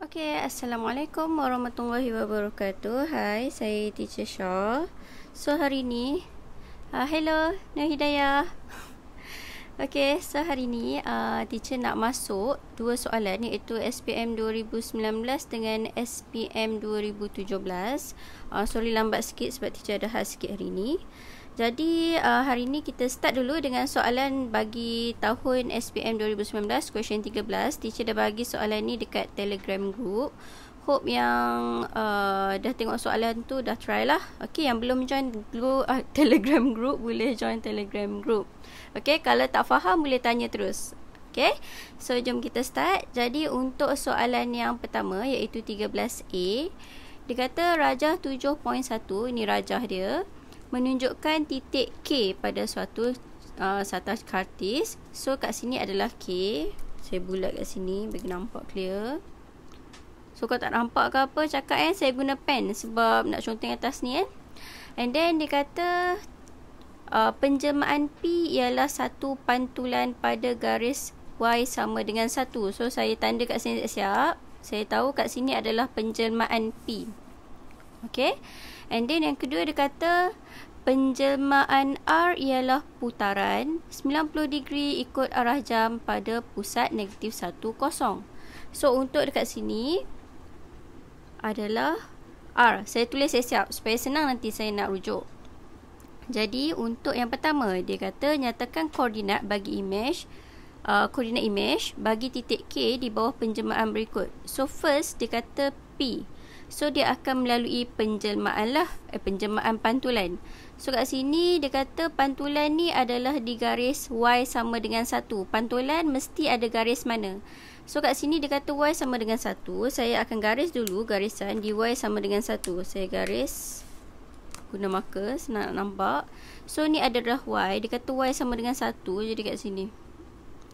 Okay, Assalamualaikum warahmatullahi wabarakatuh Hai, saya Teacher Shaw So, hari ni uh, Hello, Nur Hidayah Okay, so hari ni uh, Teacher nak masuk Dua soalan, iaitu SPM 2019 Dengan SPM 2017 uh, Sorry, lambat sikit sebab Teacher ada hal sikit hari ni jadi uh, hari ini kita start dulu dengan soalan bagi tahun SPM 2019 question 13. Teacher dah bagi soalan ni dekat Telegram group. Hope yang uh, dah tengok soalan tu dah try lah. Okay, yang belum join group, uh, Telegram group boleh join Telegram group. Okay, kalau tak faham boleh tanya terus. Okay, so jom kita start. Jadi untuk soalan yang pertama iaitu 13A. Dia kata rajah 7.1, ini rajah dia menunjukkan titik K pada suatu uh, satah kartis. So kat sini adalah K. Saya bulat kat sini bagi nampak clear. So kau tak nampak ke apa cakap kan saya guna pen sebab nak conteng atas ni kan. And then dia kata uh, penjelmaan P ialah satu pantulan pada garis Y sama dengan satu. So saya tanda kat sini siap. Saya tahu kat sini adalah penjelmaan P. Okay. And then yang kedua dia kata penjelmaan R ialah putaran 90 degree ikut arah jam pada pusat negatif 10. So untuk dekat sini adalah R. Saya tulis saya siap supaya senang nanti saya nak rujuk. Jadi untuk yang pertama dia kata nyatakan koordinat bagi image uh, koordinat image bagi titik K di bawah penjelmaan berikut. So first dia kata P. So dia akan melalui penjelmaan lah eh, Penjelmaan pantulan So kat sini dia kata pantulan ni adalah di garis Y sama dengan 1 Pantulan mesti ada garis mana So kat sini dia kata Y sama dengan 1 Saya akan garis dulu garisan di Y sama dengan 1 Saya garis guna marker nak nampak So ni adalah Y Dia kata Y sama dengan 1 jadi kat sini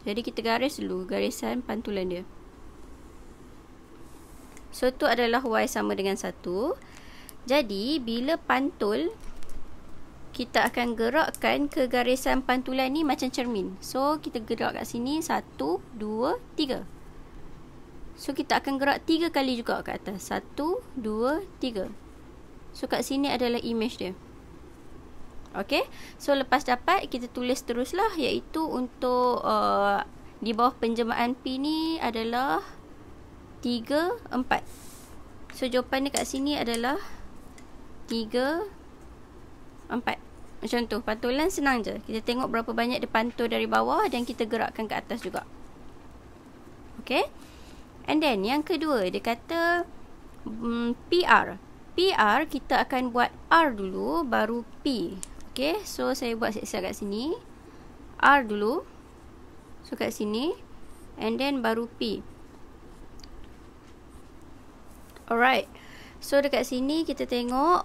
Jadi kita garis dulu garisan pantulan dia So, 2 adalah y sama dengan 1. Jadi, bila pantul, kita akan gerakkan ke garisan pantulan ni macam cermin. So, kita gerak kat sini 1, 2, 3. So kita akan gerak 3 kali juga kat atas 1, 2, 3 So kat sini adalah image dia Okay So lepas dapat kita tulis teruslah Iaitu untuk uh, Di bawah penjemaan P ni adalah 3, 4 So jawapan dekat sini adalah 3, 4 Macam tu, pantulan senang je Kita tengok berapa banyak dia pantul dari bawah Dan kita gerakkan ke atas juga Okay And then yang kedua, dia kata mm, PR PR kita akan buat R dulu Baru P Okay, so saya buat seksa kat sini R dulu So kat sini And then baru P Alright. So dekat sini kita tengok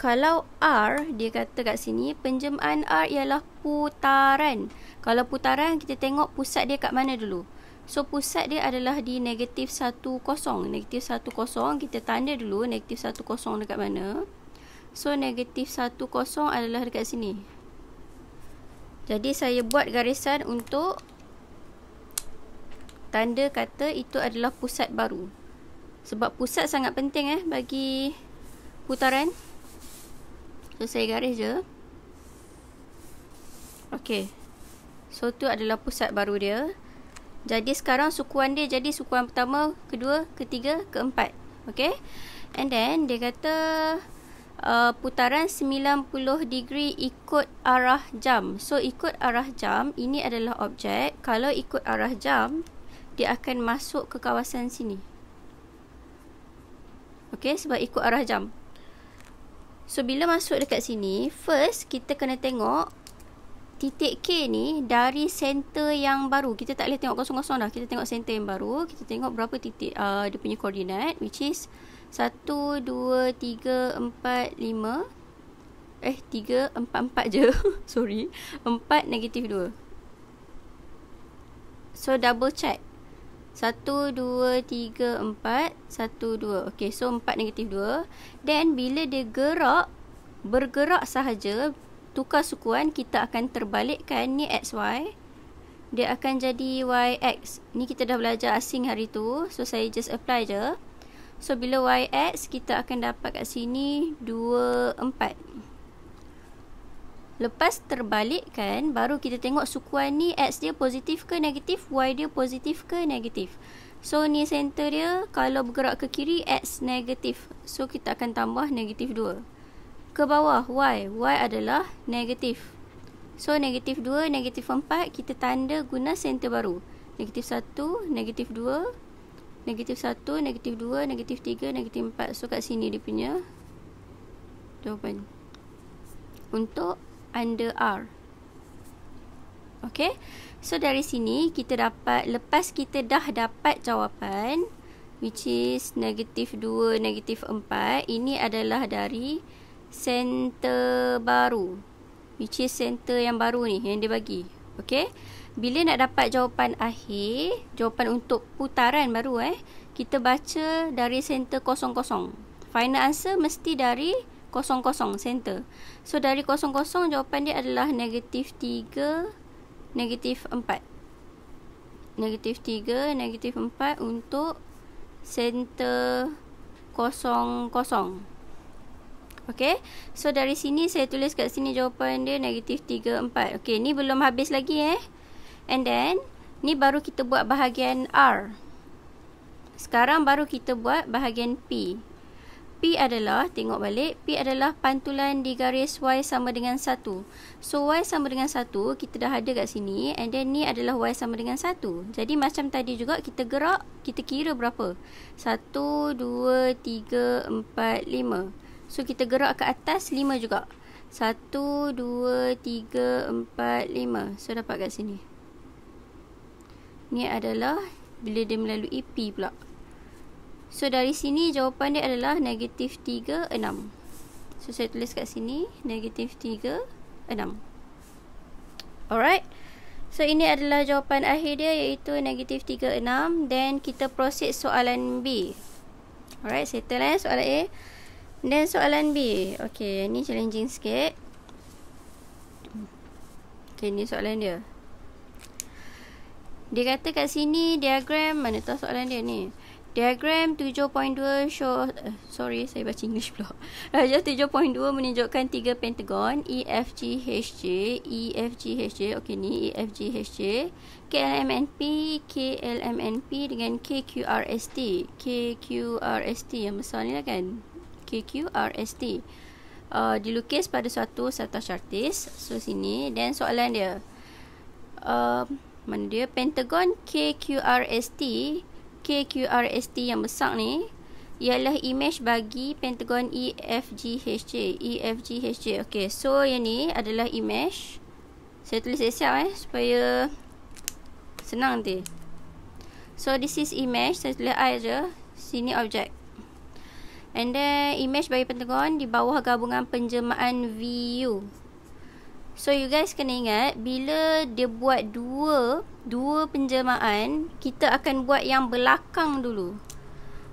kalau R dia kata kat sini penjemaan R ialah putaran. Kalau putaran kita tengok pusat dia kat mana dulu. So pusat dia adalah di negatif 10. Negatif 10 kita tanda dulu negatif 10 dekat mana. So negatif 10 adalah dekat sini. Jadi saya buat garisan untuk tanda kata itu adalah pusat baru sebab pusat sangat penting eh bagi putaran so saya garis je Okey, so tu adalah pusat baru dia jadi sekarang sukuan dia jadi sukuan pertama, kedua, ketiga, keempat Okey, and then dia kata uh, putaran 90 degree ikut arah jam so ikut arah jam ini adalah objek kalau ikut arah jam dia akan masuk ke kawasan sini Okay, sebab ikut arah jam. So, bila masuk dekat sini, first kita kena tengok titik K ni dari center yang baru. Kita tak boleh tengok kosong-kosong dah. Kita tengok center yang baru. Kita tengok berapa titik uh, dia punya koordinat. Which is 1, 2, 3, 4, 5. Eh, 3, 4, 4 je. Sorry. 4, negatif 2. So, double check. Satu dua tiga empat satu dua Okey, so empat negatif dua Then bila dia gerak, bergerak sahaja, tukar sukuan, kita akan terbalikkan ni x y Dia akan jadi y x Ni kita dah belajar asing hari tu. So saya just apply je. So bila y x kita akan dapat kat sini dua empat Lepas terbalik kan baru kita tengok sukuan ni X dia positif ke negatif, Y dia positif ke negatif. So, ni center dia, kalau bergerak ke kiri, X negatif. So, kita akan tambah negatif 2. Ke bawah, Y. Y adalah negatif. So, negatif 2, negatif 4, kita tanda guna center baru. Negatif 1, negatif 2, negatif 1, negatif 2, negatif 3, negatif 4. So, kat sini dia punya jawapan. Untuk under R. Okay. So, dari sini kita dapat, lepas kita dah dapat jawapan, which is negatif 2, negatif 4, ini adalah dari center baru. Which is center yang baru ni, yang dia bagi. Okay. Bila nak dapat jawapan akhir, jawapan untuk putaran baru eh, kita baca dari center kosong-kosong. Final answer mesti dari kosong-kosong center. So dari kosong-kosong jawapan dia adalah negatif 3, negatif 4. Negatif 3, negatif 4 untuk center kosong-kosong. Okay. So dari sini saya tulis kat sini jawapan dia negatif 3, 4. Okay. Ni belum habis lagi eh. And then ni baru kita buat bahagian R. Sekarang baru kita buat bahagian P. P adalah, tengok balik, P adalah pantulan di garis Y sama dengan 1. So, Y sama dengan 1, kita dah ada kat sini. And then, ni adalah Y sama dengan 1. Jadi, macam tadi juga, kita gerak, kita kira berapa? 1, 2, 3, 4, 5. So, kita gerak ke atas 5 juga. 1, 2, 3, 4, 5. So, dapat kat sini. Ni adalah, bila dia melalui P pula. 1, So dari sini jawapan dia adalah negatif 3, 6. So saya tulis kat sini negatif 3, 6. Alright. So ini adalah jawapan akhir dia iaitu negatif 3, 6. Then kita proceed soalan B. Alright, settle eh soalan A. Then soalan B. Okay, ni challenging sikit. Okay, ni soalan dia. Dia kata kat sini diagram, mana tahu soalan dia ni. Diagram 7.2 show uh, sorry saya baca English pula. Raja 7.2 menunjukkan tiga pentagon EFGHJ EFGHJ okey ni EFGHJ KLMNP KLMNP dengan KQRST KQRST yang besar ni lah kan KQRST uh, dilukis pada suatu serta chartis so sini dan soalan dia uh, mana dia pentagon KQRST uh, KQRST yang besar ni ialah image bagi pentagon EFGHJ. EFGHJ. Okey, so yang ni adalah image. Saya tulis siap-siap eh supaya senang nanti. So this is image, saya tulis I je. Sini objek. And then image bagi pentagon di bawah gabungan penjemaan VU. So you guys kena ingat bila dia buat dua dua penjemaan kita akan buat yang belakang dulu.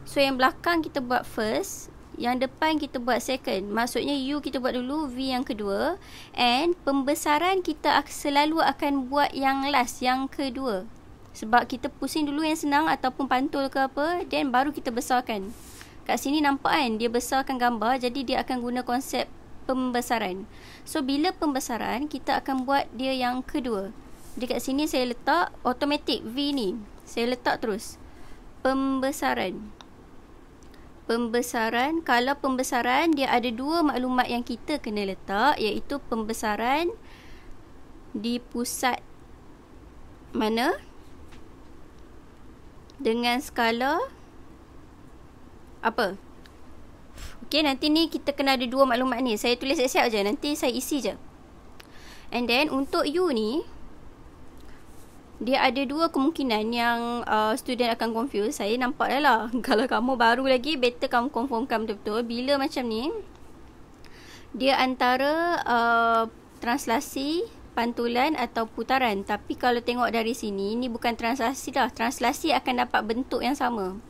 So yang belakang kita buat first, yang depan kita buat second. Maksudnya U kita buat dulu, V yang kedua and pembesaran kita selalu akan buat yang last, yang kedua. Sebab kita pusing dulu yang senang ataupun pantul ke apa, then baru kita besarkan. Kat sini nampak kan dia besarkan gambar jadi dia akan guna konsep pembesaran. So bila pembesaran, kita akan buat dia yang kedua. Dekat sini saya letak automatic V ni. Saya letak terus. Pembesaran. Pembesaran. Kalau pembesaran, dia ada dua maklumat yang kita kena letak. Iaitu pembesaran di pusat mana. Dengan skala apa? Okay, nanti ni kita kena ada dua maklumat ni. Saya tulis siap-siap je. Nanti saya isi je. And then, untuk you ni, dia ada dua kemungkinan yang uh, student akan confuse. Saya nampak dah lah. Kalau kamu baru lagi, better kamu confirmkan betul-betul. Bila macam ni, dia antara uh, translasi, pantulan atau putaran. Tapi kalau tengok dari sini, ni bukan translasi dah. Translasi akan dapat bentuk yang sama.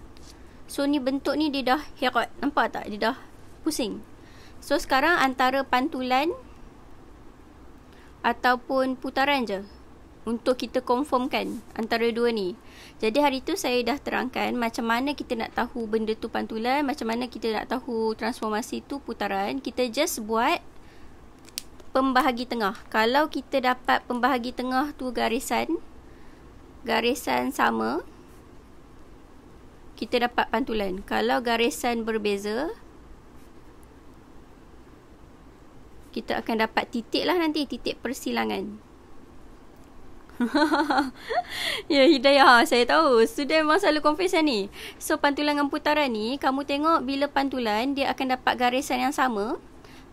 So ni bentuk ni dia dah herot. Nampak tak? Dia dah pusing. So sekarang antara pantulan ataupun putaran je untuk kita confirmkan antara dua ni. Jadi hari tu saya dah terangkan macam mana kita nak tahu benda tu pantulan, macam mana kita nak tahu transformasi tu putaran. Kita just buat pembahagi tengah. Kalau kita dapat pembahagi tengah tu garisan garisan sama kita dapat pantulan. Kalau garisan berbeza, kita akan dapat titik lah nanti, titik persilangan. ya Hidayah, saya tahu. Sudah memang selalu confuse lah ni. So, pantulan dengan putaran ni, kamu tengok bila pantulan, dia akan dapat garisan yang sama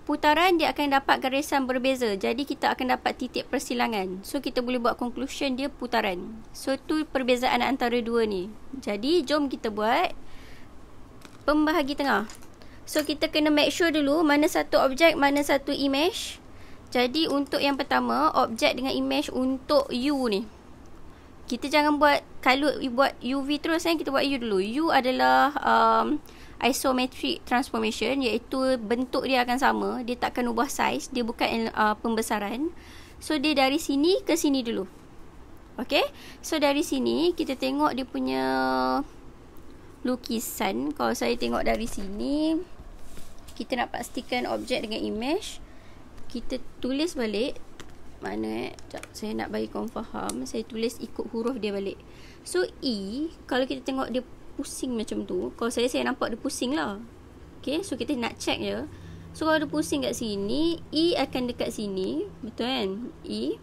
putaran dia akan dapat garisan berbeza. Jadi kita akan dapat titik persilangan. So kita boleh buat conclusion dia putaran. So tu perbezaan antara dua ni. Jadi jom kita buat pembahagi tengah. So kita kena make sure dulu mana satu objek, mana satu image. Jadi untuk yang pertama, objek dengan image untuk U ni. Kita jangan buat, kalau buat UV terus kan, kita buat U dulu. U adalah... Um, isometric transformation iaitu bentuk dia akan sama dia takkan ubah saiz dia bukan uh, pembesaran so dia dari sini ke sini dulu okey so dari sini kita tengok dia punya lukisan kalau saya tengok dari sini kita nak pastikan objek dengan image kita tulis balik mana eh Sekejap, saya nak bagi kau faham saya tulis ikut huruf dia balik so e kalau kita tengok dia pusing macam tu Kalau saya, saya nampak dia pusing lah Okay, so kita nak check je So, kalau dia pusing kat sini E akan dekat sini Betul kan? E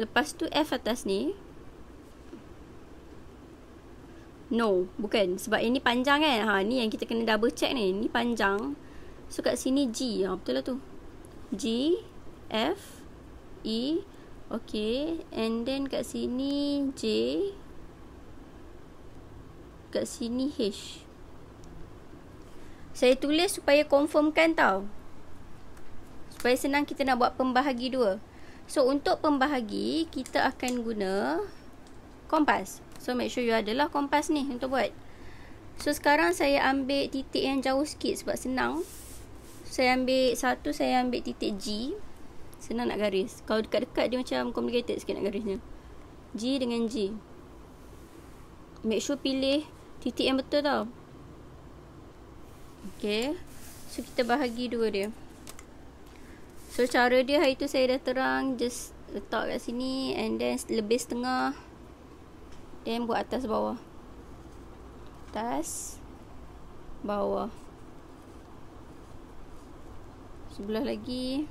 Lepas tu F atas ni No, bukan Sebab ini panjang kan? Ha, ni yang kita kena double check ni Ni panjang So, kat sini G ha, Betul lah tu G F E Okay And then kat sini J kat sini H. Saya tulis supaya confirmkan tau. Supaya senang kita nak buat pembahagi dua. So, untuk pembahagi, kita akan guna kompas. So, make sure you adalah kompas ni untuk buat. So, sekarang saya ambil titik yang jauh sikit sebab senang. Saya ambil satu, saya ambil titik G. Senang nak garis. Kalau dekat-dekat dia macam complicated sikit nak garisnya. G dengan G. Make sure pilih titik yang betul tau ok so kita bahagi dua dia so cara dia hari tu saya dah terang just letak kat sini and then lebih setengah then buat atas bawah atas bawah sebelah lagi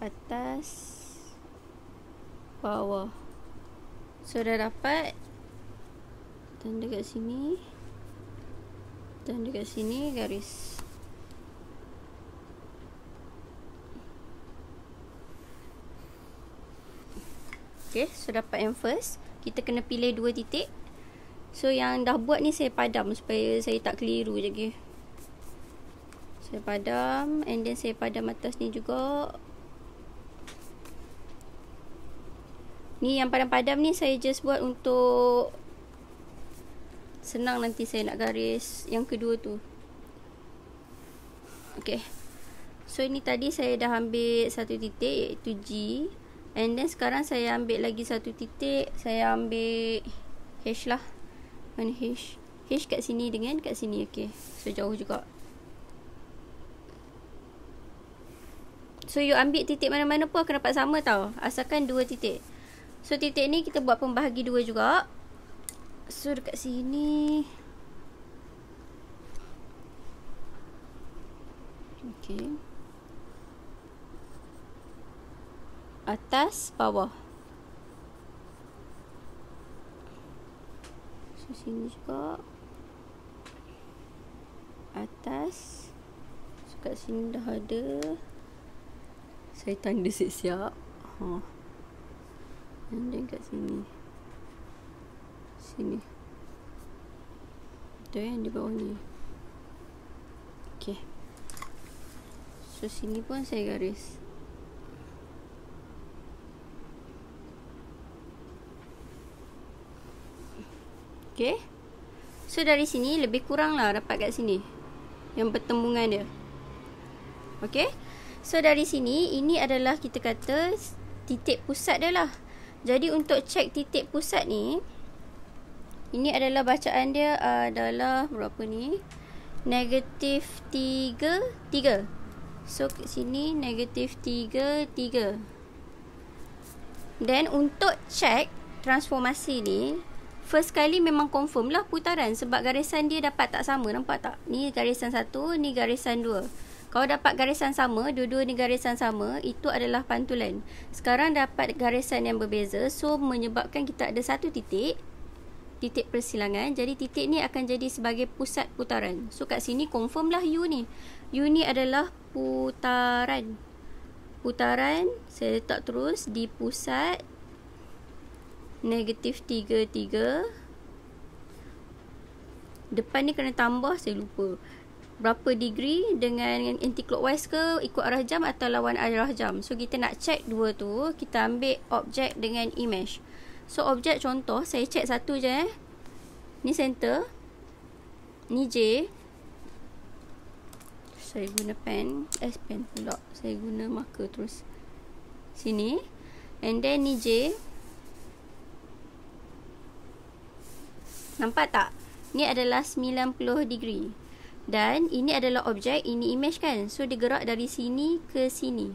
atas bawah so dah dapat tanda kat sini tanda kat sini garis ok so dapat yang first kita kena pilih dua titik so yang dah buat ni saya padam supaya saya tak keliru je okay. saya padam and then saya padam atas ni juga ni yang padam-padam ni saya just buat untuk senang nanti saya nak garis yang kedua tu Okey. so ini tadi saya dah ambil satu titik iaitu G and then sekarang saya ambil lagi satu titik saya ambil H lah mana H H kat sini dengan kat sini okey. so jauh juga so you ambil titik mana-mana pun akan dapat sama tau asalkan dua titik so titik ni kita buat pembahagi dua juga So dekat sini Okay Atas Bawah So sini juga Atas So kat sini dah ada Saya tanda siap-siap Haa Dan kat sini sini tu yang di bawah ni ok so sini pun saya garis ok so dari sini lebih kurang lah dapat kat sini yang pertembungan dia ok so dari sini ini adalah kita kata titik pusat dia lah jadi untuk cek titik pusat ni ini adalah bacaan dia uh, adalah berapa ni? Negatif 3, 3. So, kat sini negatif 3, 3. Then, untuk check transformasi ni, first kali memang confirm lah putaran sebab garisan dia dapat tak sama. Nampak tak? Ni garisan satu, ni garisan dua. Kalau dapat garisan sama, dua-dua ni garisan sama, itu adalah pantulan. Sekarang dapat garisan yang berbeza, so menyebabkan kita ada satu titik titik persilangan. Jadi titik ni akan jadi sebagai pusat putaran. So kat sini confirm lah U ni. U ni adalah putaran. Putaran saya letak terus di pusat negatif 33. Depan ni kena tambah saya lupa. Berapa degree dengan anti-clockwise ke ikut arah jam atau lawan arah jam. So kita nak check dua tu. Kita ambil objek dengan image. So objek contoh saya check satu je eh. Ni center. Ni J. Saya guna pen, S eh, pen pula. Saya guna marker terus. Sini. And then ni J. Nampak tak? Ni adalah 90 degree. Dan ini adalah objek, ini image kan? So dia gerak dari sini ke sini.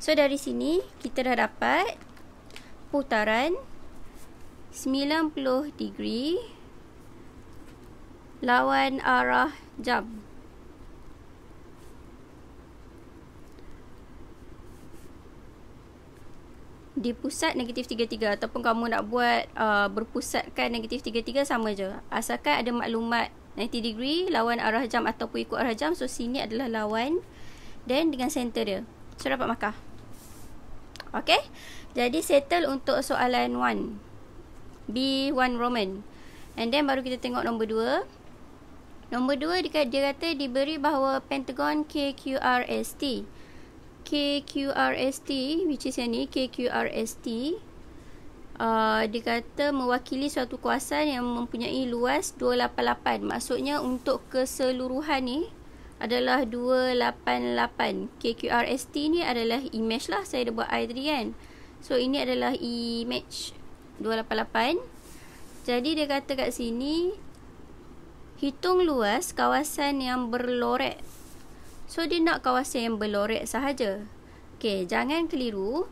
So dari sini kita dah dapat putaran 90 degree lawan arah jam. Di pusat negatif 33 ataupun kamu nak buat uh, berpusatkan negatif 33 sama je. Asalkan ada maklumat 90 degree lawan arah jam ataupun ikut arah jam. So sini adalah lawan dan dengan center dia. So dapat markah. Okay. Jadi settle untuk soalan 1 B1 Roman And then baru kita tengok nombor 2 Nombor 2 dia, dia kata diberi bahawa Pentagon KQRST KQRST Which is yang ni KQRST uh, Dia kata mewakili suatu kuasa Yang mempunyai luas 288 Maksudnya untuk keseluruhan ni adalah 288 KQRST ni adalah image lah Saya dah buat I tadi kan So ini adalah image 288. Jadi dia kata kat sini hitung luas kawasan yang berlorek. So dia nak kawasan yang berlorek sahaja. Okey, jangan keliru.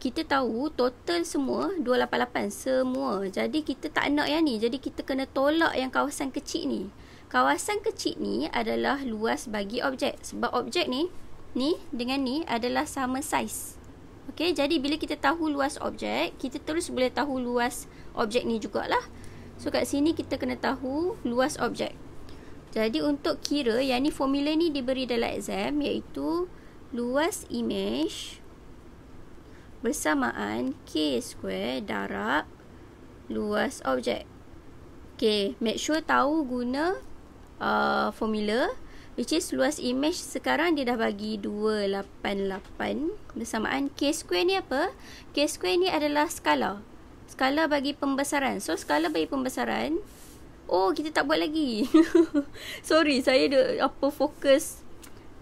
Kita tahu total semua 288 semua. Jadi kita tak nak yang ni. Jadi kita kena tolak yang kawasan kecil ni. Kawasan kecil ni adalah luas bagi objek. Sebab objek ni ni dengan ni adalah sama size. Okey, jadi bila kita tahu luas objek, kita terus boleh tahu luas objek ni jugalah. So kat sini kita kena tahu luas objek. Jadi untuk kira, yang ni formula ni diberi dalam exam iaitu luas image bersamaan K square darab luas objek. Okey, make sure tahu guna uh, formula. formula. Which is luas image sekarang dia dah bagi 288 Bersamaan K square ni apa? K square ni adalah skala Skala bagi pembesaran So skala bagi pembesaran Oh kita tak buat lagi Sorry saya dah apa fokus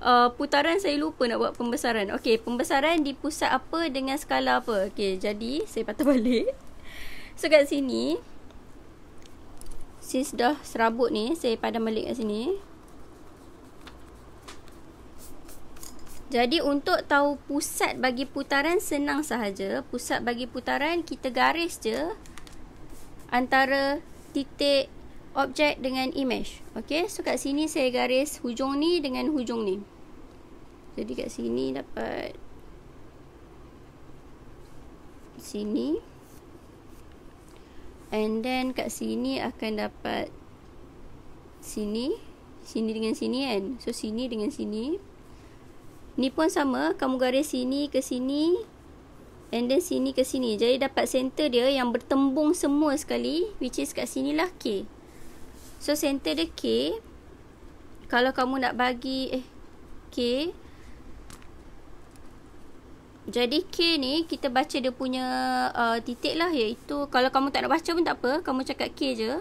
uh, Putaran saya lupa nak buat pembesaran Okay pembesaran di pusat apa dengan skala apa Okay jadi saya patah balik So kat sini Since dah serabut ni Saya pada balik kat sini Jadi untuk tahu pusat bagi putaran senang sahaja. Pusat bagi putaran kita garis je antara titik objek dengan image. Okey, so kat sini saya garis hujung ni dengan hujung ni. Jadi kat sini dapat sini. And then kat sini akan dapat sini, sini dengan sini kan. So sini dengan sini. Ni pun sama, kamu garis sini ke sini and then sini ke sini. Jadi dapat center dia yang bertembung semua sekali which is kat sini lah K. So center dia K. Kalau kamu nak bagi eh K. Jadi K ni kita baca dia punya uh, titik lah iaitu kalau kamu tak nak baca pun tak apa. Kamu cakap K je.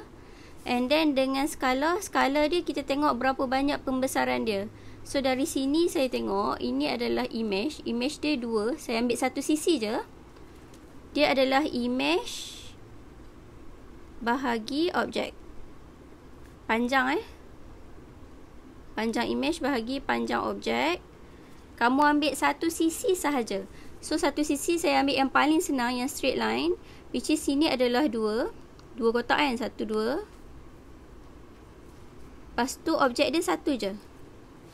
And then dengan skala, skala dia kita tengok berapa banyak pembesaran dia. So dari sini saya tengok ini adalah image, image dia dua. Saya ambil satu sisi je. Dia adalah image bahagi objek. Panjang eh. Panjang image bahagi panjang objek. Kamu ambil satu sisi sahaja. So satu sisi saya ambil yang paling senang yang straight line, which is sini adalah dua. Dua kotak kan, satu dua. tu objek dia satu je.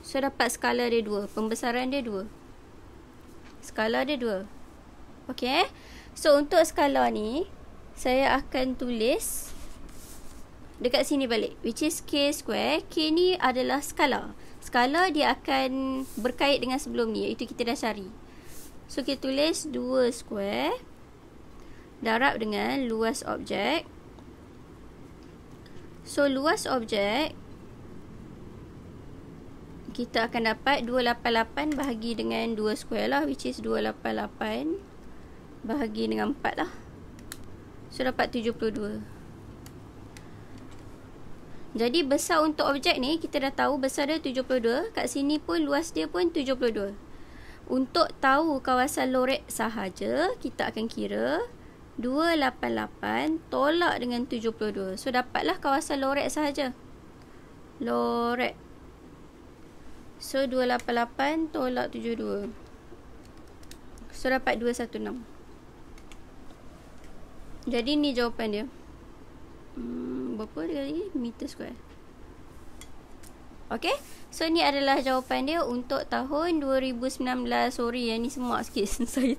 So dapat skala dia dua. Pembesaran dia dua. Skala dia dua. Okay. Eh? So untuk skala ni. Saya akan tulis. Dekat sini balik. Which is K square. K ni adalah skala. Skala dia akan berkait dengan sebelum ni. itu kita dah cari. So kita tulis 2 square. Darab dengan luas objek. So luas objek kita akan dapat 288 bahagi dengan 2 square lah which is 288 bahagi dengan 4 lah so dapat 72 jadi besar untuk objek ni kita dah tahu besar dia 72 kat sini pun luas dia pun 72 untuk tahu kawasan lorek sahaja kita akan kira 288 tolak dengan 72 so dapatlah kawasan lorek sahaja Lorek. So 288 tolak 72. So dapat 216. Jadi ni jawapan dia. Hmm, berapa dia lagi? Meter square. Okay. So ni adalah jawapan dia untuk tahun 2019. Sorry yang ni semak sikit. Saya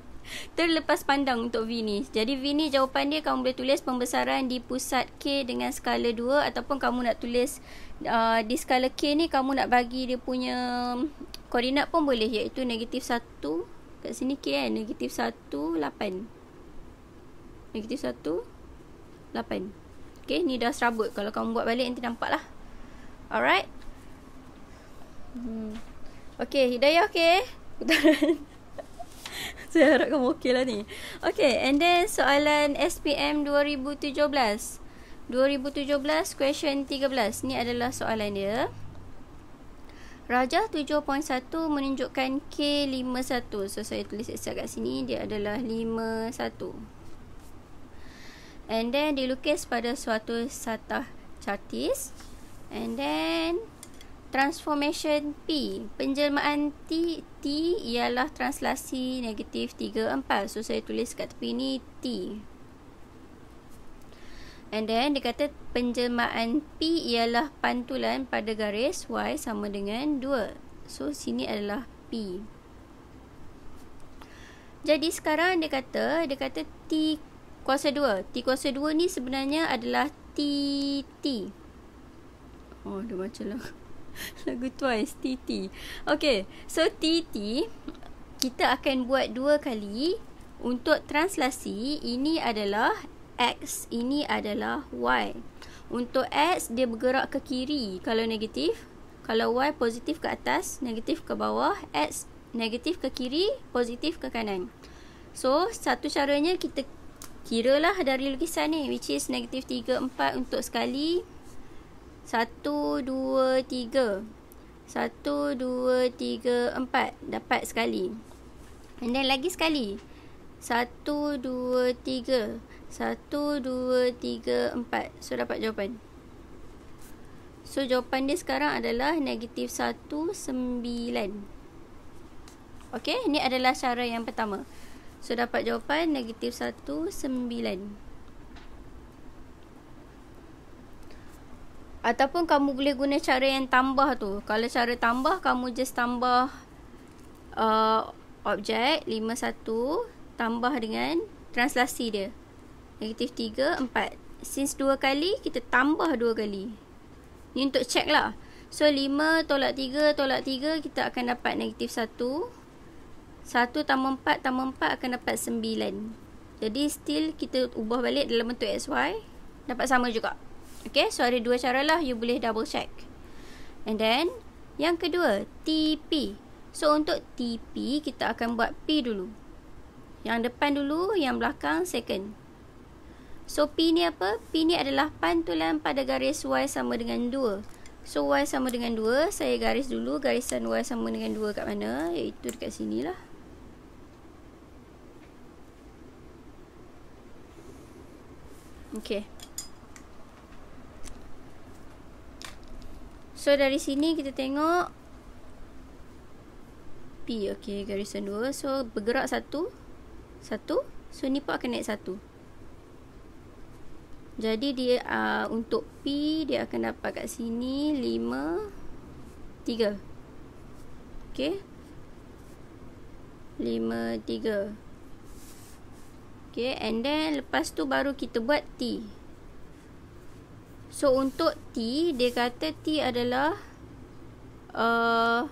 terlepas pandang untuk V ni. Jadi V ni jawapan dia kamu boleh tulis pembesaran di pusat K dengan skala 2 ataupun kamu nak tulis uh, di skala K ni kamu nak bagi dia punya koordinat pun boleh iaitu negatif 1 kat sini K kan negatif 1 8 negatif 1 8 Okay, ni dah serabut. Kalau kamu buat balik nanti nampak lah. Alright. Hmm. Okay, Hidayah okay? Saya harap kamu ok lah ni. Okay, and then soalan SPM 2017. 2017 question 13 ni adalah soalan dia Rajah 7.1 menunjukkan K51 so saya tulis eksak kat sini dia adalah 51 and then dilukis pada suatu satah chartis and then transformation P penjelmaan T, T ialah translasi negatif 3.4 so saya tulis kat tepi ni T And then dia kata penjelmaan P ialah pantulan pada garis Y sama dengan 2. So sini adalah P. Jadi sekarang dia kata, dia kata T kuasa 2. T kuasa 2 ni sebenarnya adalah T T. Oh dia macam lah. Lagu twice, T T. Okay, so T T kita akan buat dua kali untuk translasi ini adalah X ini adalah Y. Untuk X, dia bergerak ke kiri kalau negatif. Kalau Y positif ke atas, negatif ke bawah. X negatif ke kiri, positif ke kanan. So, satu caranya kita kira lah dari lukisan ni. Which is negatif 3, 4 untuk sekali. 1, 2, 3. 1, 2, 3, 4. Dapat sekali. And then lagi sekali. 1, 2, 3. Satu, dua, tiga, empat. So, dapat jawapan. So, jawapan dia sekarang adalah negatif satu, sembilan. Okay, ni adalah cara yang pertama. So, dapat jawapan negatif satu, sembilan. Ataupun kamu boleh guna cara yang tambah tu. Kalau cara tambah, kamu just tambah uh, objek lima satu tambah dengan translasi dia. Negatif 3, 4. Since 2 kali, kita tambah 2 kali. Ni untuk check lah. So, 5 tolak 3 tolak 3, kita akan dapat negatif 1. 1 tambah 4 tambah 4 akan dapat 9. Jadi, still kita ubah balik dalam bentuk XY. Dapat sama juga. Okay, so ada dua cara lah. You boleh double check. And then, yang kedua, TP. So, untuk TP, kita akan buat P dulu. Yang depan dulu, yang belakang second. So P ni apa? P ni adalah pantulan pada garis Y sama dengan 2. So Y sama dengan 2. Saya garis dulu garisan Y sama dengan 2 kat mana? Iaitu dekat sini lah. Okay. So dari sini kita tengok P. Okay garisan 2. So bergerak 1. 1. So ni pun akan naik 1. Jadi dia uh, untuk P dia akan dapat kat sini 5 3. Okey. 5 3. okay, and then lepas tu baru kita buat T. So untuk T dia kata T adalah uh,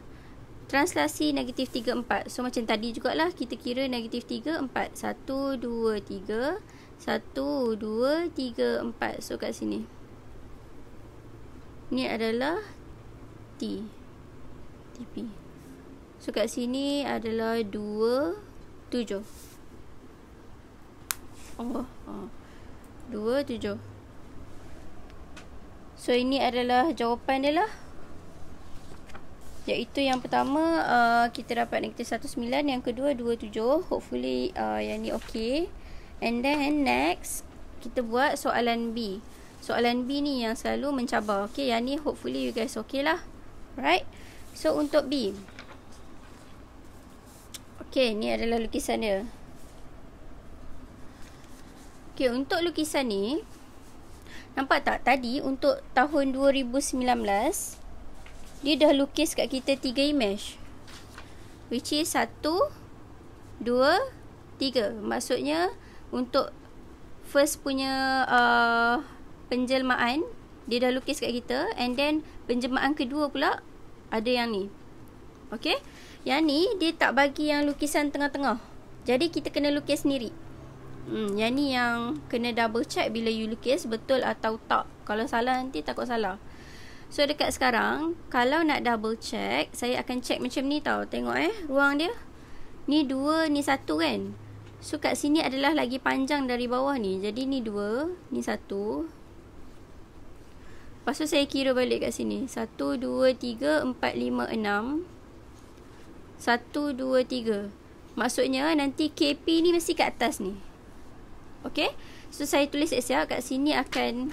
translasi negatif 3 4. So macam tadi jugalah kita kira negatif 3 4 1 2 3 satu, dua, tiga, empat So kat sini Ni adalah T TP So kat sini adalah dua Tujuh oh, oh Dua, tujuh So ini adalah jawapan dia lah Iaitu yang pertama uh, Kita dapat negatif satu sembilan Yang kedua dua tujuh Hopefully uh, yang ni okay And then next kita buat soalan B. Soalan B ni yang selalu mencabar. Okay, yang ni hopefully you guys okay lah. Right? So, untuk B. Okay, ni adalah lukisan dia. Okay, untuk lukisan ni. Nampak tak? Tadi untuk tahun 2019. Dia dah lukis kat kita tiga image. Which is satu, dua, tiga. Maksudnya untuk first punya uh, penjelmaan dia dah lukis kat kita and then penjelmaan kedua pula ada yang ni. Okay. Yang ni dia tak bagi yang lukisan tengah-tengah. Jadi kita kena lukis sendiri. Hmm, yang ni yang kena double check bila you lukis betul atau tak. Kalau salah nanti takut salah. So dekat sekarang, kalau nak double check, saya akan check macam ni tau. Tengok eh, ruang dia. Ni dua, ni satu kan. So kat sini adalah lagi panjang dari bawah ni. Jadi ni dua, ni satu. Lepas tu saya kira balik kat sini. satu dua tiga empat lima enam satu dua tiga. Maksudnya nanti KP ni mesti kat atas ni. Okay. So saya tulis siap-siap kat sini akan.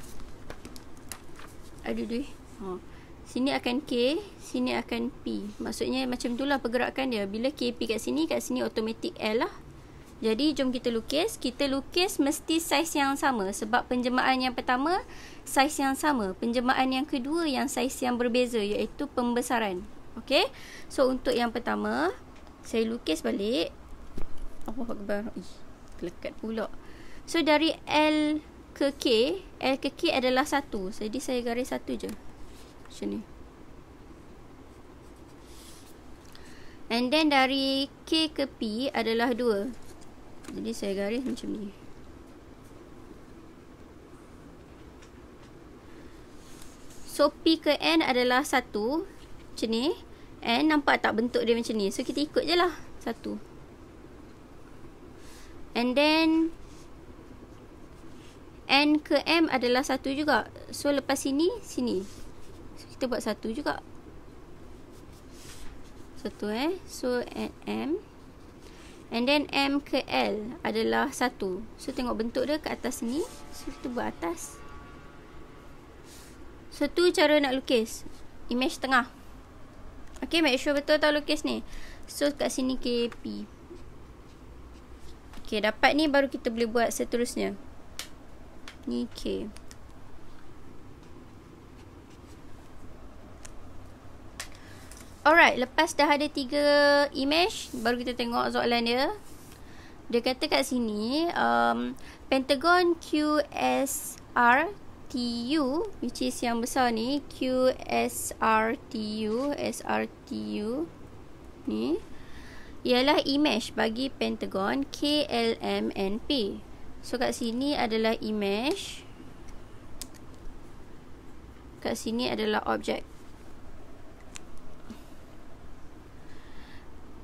Aduh duh. Ha. Sini akan K. Sini akan P. Maksudnya macam itulah pergerakan dia. Bila KP kat sini, kat sini automatic L lah. Jadi jom kita lukis. Kita lukis mesti saiz yang sama sebab penjemaan yang pertama saiz yang sama. Penjemaan yang kedua yang saiz yang berbeza iaitu pembesaran. Okey. So untuk yang pertama saya lukis balik. Apa khabar? Ih, lekat pula. So dari L ke K, L ke K adalah satu. Jadi saya garis satu je. Macam ni. And then dari K ke P adalah dua jadi saya garis macam ni so P ke N adalah satu macam ni N nampak tak bentuk dia macam ni so kita ikut je lah satu and then N ke M adalah satu juga so lepas sini sini so, kita buat satu juga satu eh so N M And then M ke L adalah satu. So tengok bentuk dia kat atas ni. So kita buat atas. So tu cara nak lukis. Image tengah. Okay make sure betul tau lukis ni. So kat sini KP. Okay dapat ni baru kita boleh buat seterusnya. Ni K. Okay. Alright, lepas dah ada tiga image, baru kita tengok soalan dia. Dia kata kat sini, um, Pentagon QSRTU, which is yang besar ni, QSRTU, SRTU, ni, ialah image bagi Pentagon KLMNP. So kat sini adalah image. Kat sini adalah objek.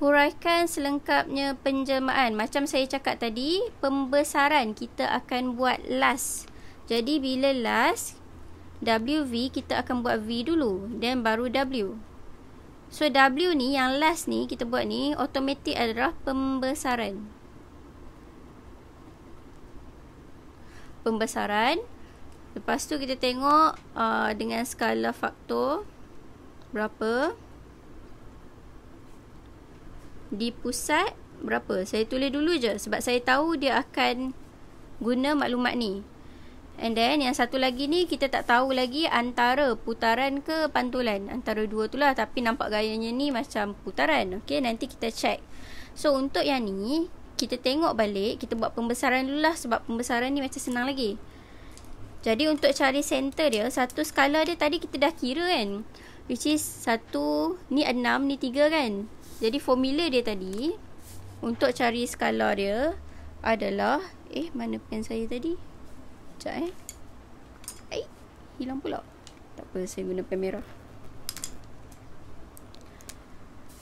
huraikan selengkapnya penjelmaan. Macam saya cakap tadi, pembesaran kita akan buat last. Jadi bila last WV kita akan buat V dulu then baru W. So W ni yang last ni kita buat ni automatik adalah pembesaran. Pembesaran. Lepas tu kita tengok uh, dengan skala faktor berapa? di pusat berapa? Saya tulis dulu je sebab saya tahu dia akan guna maklumat ni. And then yang satu lagi ni kita tak tahu lagi antara putaran ke pantulan. Antara dua tu lah tapi nampak gayanya ni macam putaran. Okay nanti kita check. So untuk yang ni kita tengok balik kita buat pembesaran dulu lah sebab pembesaran ni macam senang lagi. Jadi untuk cari center dia satu skala dia tadi kita dah kira kan. Which is satu ni enam ni tiga kan. Jadi formula dia tadi untuk cari skala dia adalah eh mana pen saya tadi? Sekejap eh. Ai, eh, hilang pula. Tak apa, saya guna pen merah.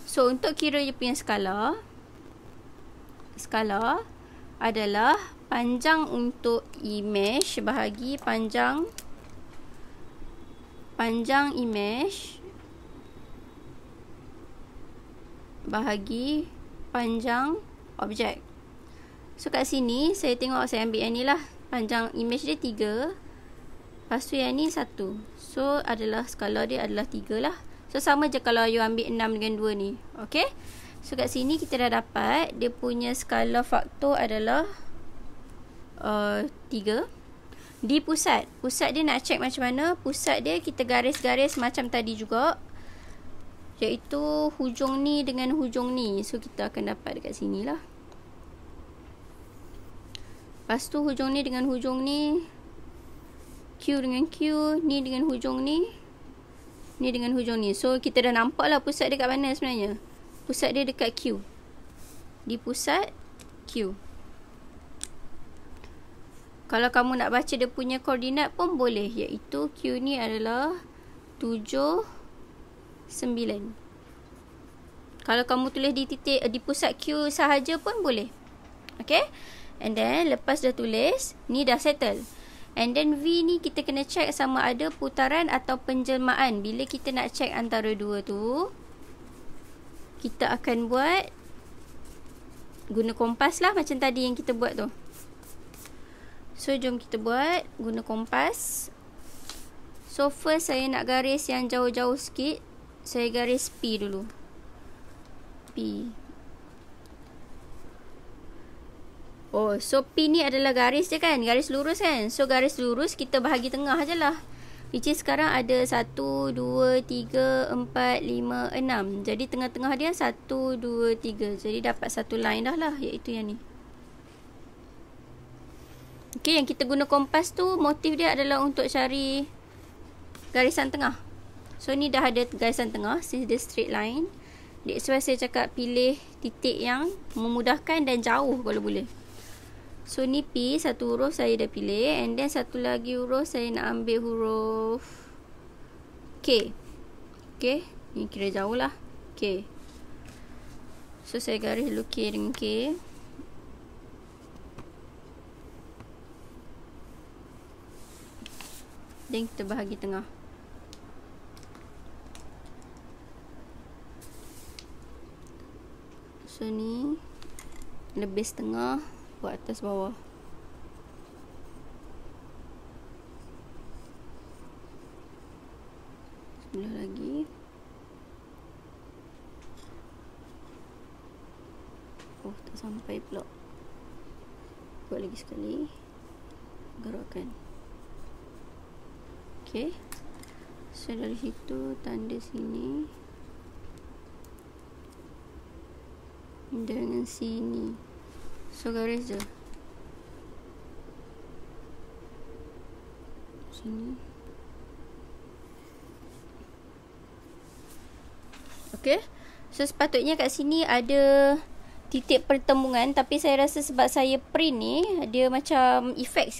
So, untuk kira dia punya skala skala adalah panjang untuk image bahagi panjang panjang image bahagi panjang objek. So kat sini saya tengok saya ambil yang ni lah. Panjang image dia 3. Lepas tu yang ni 1. So adalah skala dia adalah 3 lah. So sama je kalau you ambil 6 dengan 2 ni. Okay. So kat sini kita dah dapat dia punya skala faktor adalah uh, 3. Di pusat. Pusat dia nak check macam mana. Pusat dia kita garis-garis macam tadi juga iaitu hujung ni dengan hujung ni so kita akan dapat dekat sini lah lepas tu hujung ni dengan hujung ni Q dengan Q ni dengan hujung ni ni dengan hujung ni so kita dah nampak lah pusat dekat mana sebenarnya pusat dia dekat Q di pusat Q kalau kamu nak baca dia punya koordinat pun boleh iaitu Q ni adalah 7 8 sembilan. Kalau kamu tulis di titik di pusat Q sahaja pun boleh. Okay. And then lepas dah tulis, ni dah settle. And then V ni kita kena check sama ada putaran atau penjelmaan. Bila kita nak check antara dua tu, kita akan buat guna kompas lah macam tadi yang kita buat tu. So jom kita buat guna kompas. So first saya nak garis yang jauh-jauh sikit saya garis P dulu. P. Oh, so P ni adalah garis je kan? Garis lurus kan? So, garis lurus kita bahagi tengah je lah. Which is sekarang ada 1, 2, 3, 4, 5, 6. Jadi, tengah-tengah dia 1, 2, 3. Jadi, dapat satu line dah lah. Iaitu yang ni. Okay, yang kita guna kompas tu motif dia adalah untuk cari garisan tengah. So ni dah ada garisan tengah Since the straight line That's why saya cakap pilih titik yang Memudahkan dan jauh kalau boleh So ni P Satu huruf saya dah pilih And then satu lagi huruf saya nak ambil huruf K K Ni kira jauh lah K So saya garis dulu K dengan K Then kita bahagi tengah So ni lebih setengah buat atas bawah. Sebelah lagi. Oh tak sampai pula. Buat lagi sekali. Gerakkan. Okey. So dari situ tanda sini. dengan sini so garis je sini Okay. So sepatutnya kat sini ada titik pertemuan tapi saya rasa sebab saya print ni dia macam efek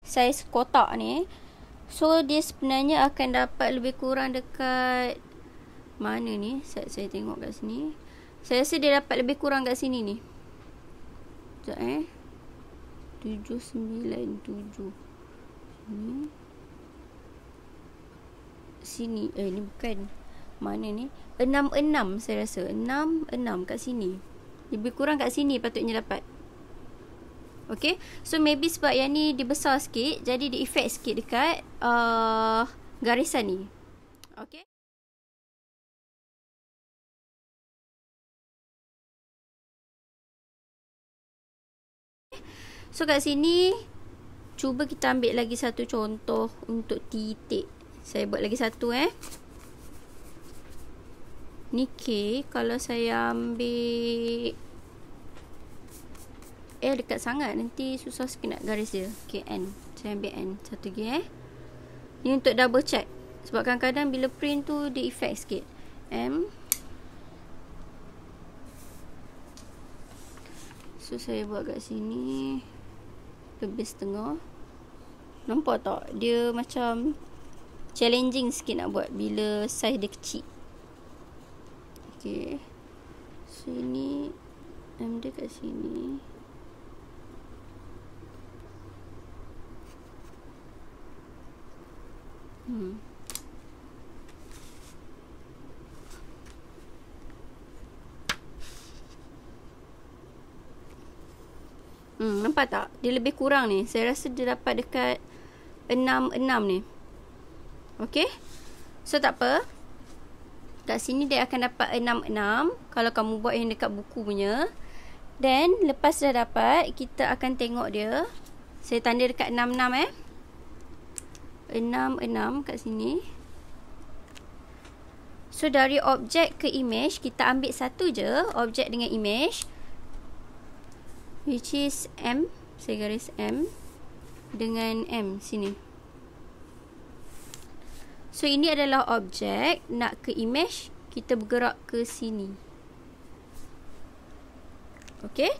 sikit. Saiz kotak ni. So dia sebenarnya akan dapat lebih kurang dekat mana ni? Saya saya tengok kat sini. Saya rasa dia dapat lebih kurang kat sini ni. Jap eh. 797. Ni. Sini. Eh ni bukan. Mana ni? 66 saya rasa. 66 kat sini. Lebih kurang kat sini patutnya dapat. Okay So maybe sebab yang ni Dia besar sikit Jadi dia effect sikit dekat uh, Garisan ni Okay So kat sini Cuba kita ambil lagi satu contoh Untuk titik Saya buat lagi satu eh Ni K Kalau saya ambil Eh dekat sangat nanti susah sikit nak garis dia Okay N Saya ambil N Satu lagi eh Ini untuk double check Sebab kadang-kadang bila print tu dia efek. sikit M So saya buat kat sini Lebih setengah Nampak tak dia macam Challenging sikit nak buat Bila saiz dia kecil Okay So M dia kat sini Hmm. Hmm, nampak tak? Dia lebih kurang ni. Saya rasa dia dapat dekat 6-6 ni. Okay. So, tak apa. Kat sini dia akan dapat 6-6. Kalau kamu buat yang dekat buku punya. Then, lepas dah dapat, kita akan tengok dia. Saya tanda dekat 6-6 eh. Enam enam kat sini. So, dari objek ke image, kita ambil satu je. Objek dengan image. Which is M. Saya garis M. Dengan M sini. So, ini adalah objek. Nak ke image, kita bergerak ke sini. Okay.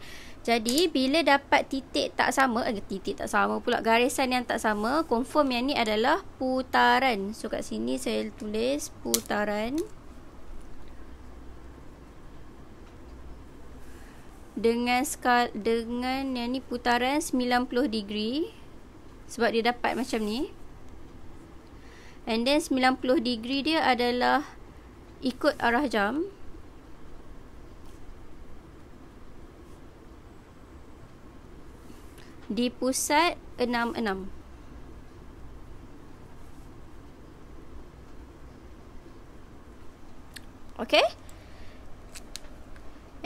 Jadi bila dapat titik tak sama, eh, titik tak sama pula, garisan yang tak sama, confirm yang ni adalah putaran. So kat sini saya tulis putaran. Dengan skal, dengan yang ni putaran 90 degree. Sebab dia dapat macam ni. And then 90 degree dia adalah ikut arah jam. di pusat 66 Okay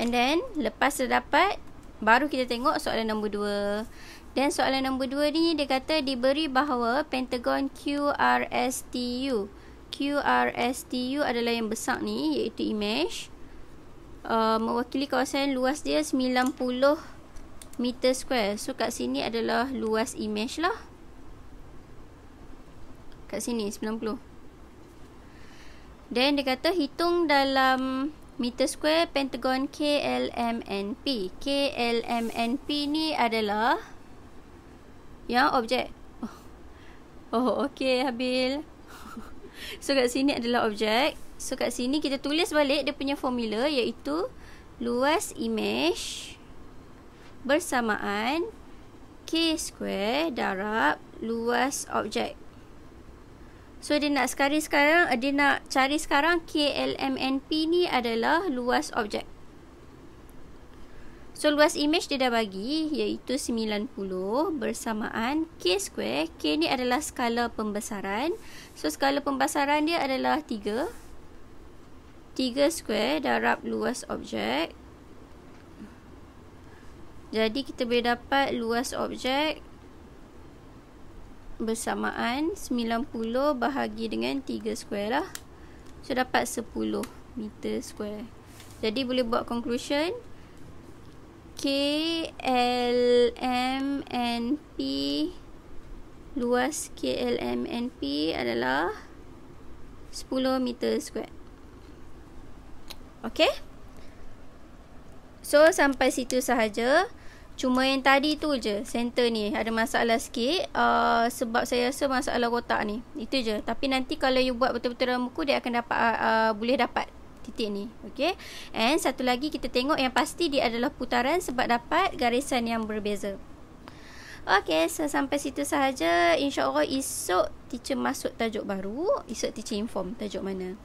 And then Lepas dah dapat Baru kita tengok soalan nombor 2 Dan soalan nombor 2 ni Dia kata diberi bahawa Pentagon QRSTU QRSTU adalah yang besar ni Iaitu image uh, Mewakili kawasan luas dia 90 meter square. So kat sini adalah luas image lah. Kat sini 90. Then dia kata hitung dalam meter square pentagon KLMNP. KLMNP ni adalah yang objek. Oh, oh okey habil. So kat sini adalah objek. So kat sini kita tulis balik dia punya formula iaitu luas image bersamaan K square darab luas objek. So dia nak sekarang sekarang eh, dia nak cari sekarang KLMNP ni adalah luas objek. So luas image dia dah bagi iaitu 90 bersamaan K square. K ni adalah skala pembesaran. So skala pembesaran dia adalah 3. 3 square darab luas objek. Jadi kita boleh dapat luas objek bersamaan 90 bahagi dengan 3 square lah. So dapat 10 meter square. Jadi boleh buat conclusion. K, L, M, N, P. Luas K, L, M, N, P adalah 10 meter square. Okay. So sampai situ sahaja. Cuma yang tadi tu je center ni ada masalah sikit uh, sebab saya rasa masalah kotak ni. Itu je. Tapi nanti kalau you buat betul-betul dalam buku dia akan dapat uh, uh, boleh dapat titik ni. Okay. And satu lagi kita tengok yang pasti dia adalah putaran sebab dapat garisan yang berbeza. Okay, so sampai situ sahaja. InsyaAllah esok teacher masuk tajuk baru. Esok teacher inform tajuk mana.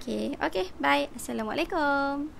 Okay, okay bye. Assalamualaikum.